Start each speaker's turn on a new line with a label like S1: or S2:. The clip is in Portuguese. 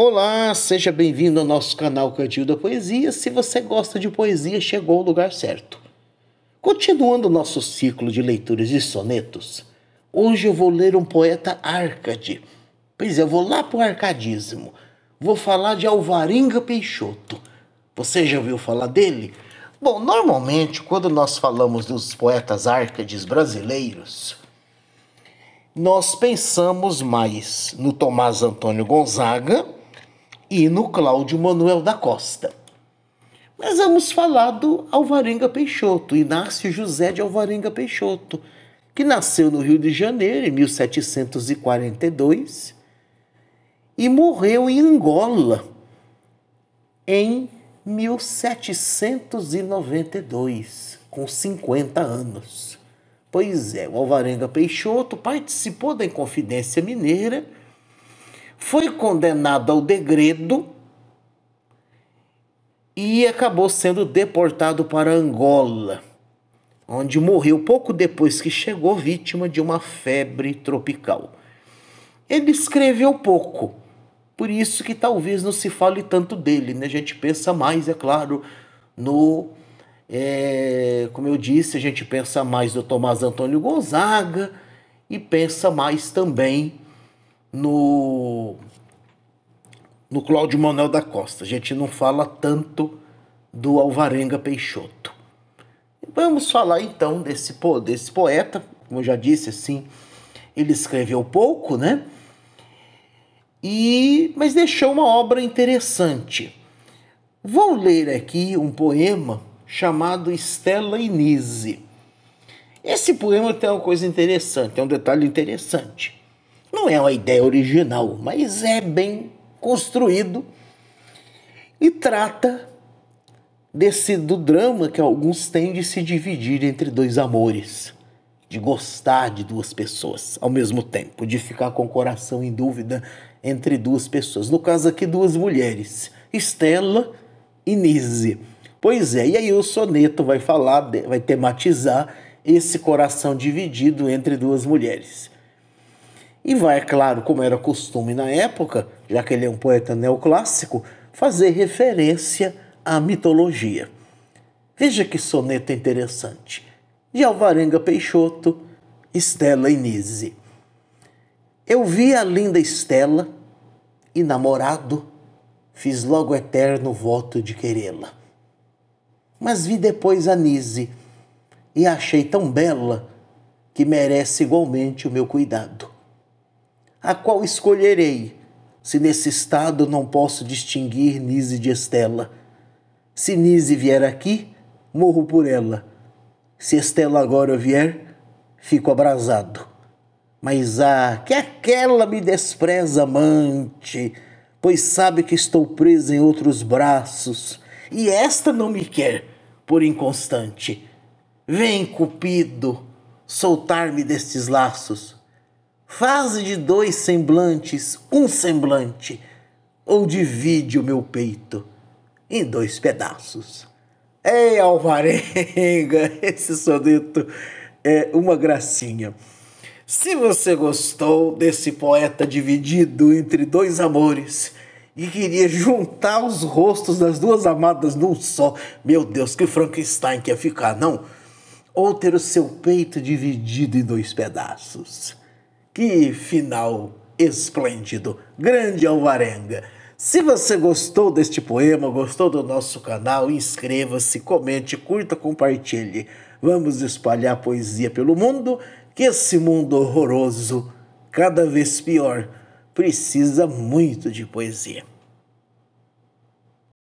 S1: Olá, seja bem-vindo ao nosso canal Cantinho da Poesia. Se você gosta de poesia, chegou ao lugar certo. Continuando nosso ciclo de leituras de sonetos, hoje eu vou ler um poeta Arcade. Pois é, eu vou lá para o arcadismo. Vou falar de Alvarenga Peixoto. Você já ouviu falar dele? Bom, normalmente, quando nós falamos dos poetas Arcades brasileiros, nós pensamos mais no Tomás Antônio Gonzaga, e no Cláudio Manuel da Costa. Mas vamos falar do Alvarenga Peixoto, Inácio José de Alvarenga Peixoto, que nasceu no Rio de Janeiro em 1742 e morreu em Angola em 1792, com 50 anos. Pois é, o Alvarenga Peixoto participou da Inconfidência Mineira foi condenado ao degredo e acabou sendo deportado para Angola, onde morreu pouco depois que chegou vítima de uma febre tropical. Ele escreveu pouco, por isso que talvez não se fale tanto dele, né? A gente pensa mais, é claro, no é, como eu disse, a gente pensa mais no Tomás Antônio Gonzaga e pensa mais também no do Cláudio Manuel da Costa. A gente não fala tanto do Alvarenga Peixoto. Vamos falar então desse, po desse poeta, como eu já disse assim, ele escreveu pouco, né? E mas deixou uma obra interessante. Vou ler aqui um poema chamado Estela Inise. Esse poema tem uma coisa interessante, é um detalhe interessante. Não é uma ideia original, mas é bem construído e trata desse do drama que alguns têm de se dividir entre dois amores, de gostar de duas pessoas ao mesmo tempo, de ficar com o coração em dúvida entre duas pessoas. No caso aqui, duas mulheres, Estela e Nise. Pois é, e aí o soneto vai falar, vai tematizar esse coração dividido entre duas mulheres. E vai, é claro, como era costume na época, já que ele é um poeta neoclássico, fazer referência à mitologia. Veja que soneto interessante. De Alvarenga Peixoto, Estela Nise. Eu vi a linda Estela e, namorado, fiz logo eterno voto de querê-la. Mas vi depois a Nise e a achei tão bela que merece igualmente o meu cuidado, a qual escolherei se nesse estado não posso distinguir Nise de Estela. Se Nise vier aqui, morro por ela. Se Estela agora vier, fico abrasado. Mas ah, que aquela me despreza, amante, pois sabe que estou presa em outros braços, e esta não me quer, por inconstante. Vem, Cupido, soltar-me destes laços Faze de dois semblantes um semblante, ou divide o meu peito em dois pedaços. Ei, Alvarenga, esse soneto é uma gracinha. Se você gostou desse poeta dividido entre dois amores e queria juntar os rostos das duas amadas num só, meu Deus, que Frankenstein quer ficar, não? Ou ter o seu peito dividido em dois pedaços. Que final esplêndido! Grande Alvarenga! Se você gostou deste poema, gostou do nosso canal, inscreva-se, comente, curta, compartilhe. Vamos espalhar poesia pelo mundo, que esse mundo horroroso, cada vez pior, precisa muito de poesia.